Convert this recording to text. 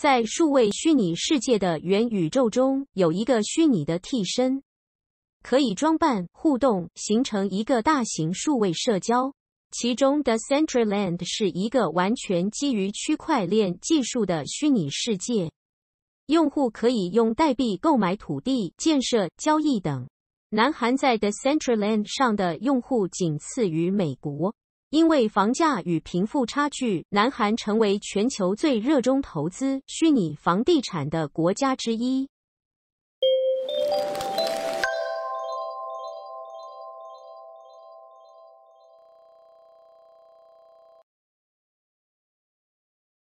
在数位虚拟世界的元宇宙中，有一个虚拟的替身，可以装扮、互动，形成一个大型数位社交。其中，The Central Land 是一个完全基于区块链技术的虚拟世界，用户可以用代币购买土地、建设、交易等。南韩在 The Central Land 上的用户仅次于美国。因为房价与贫富差距，南韩成为全球最热衷投资虚拟房地产的国家之一。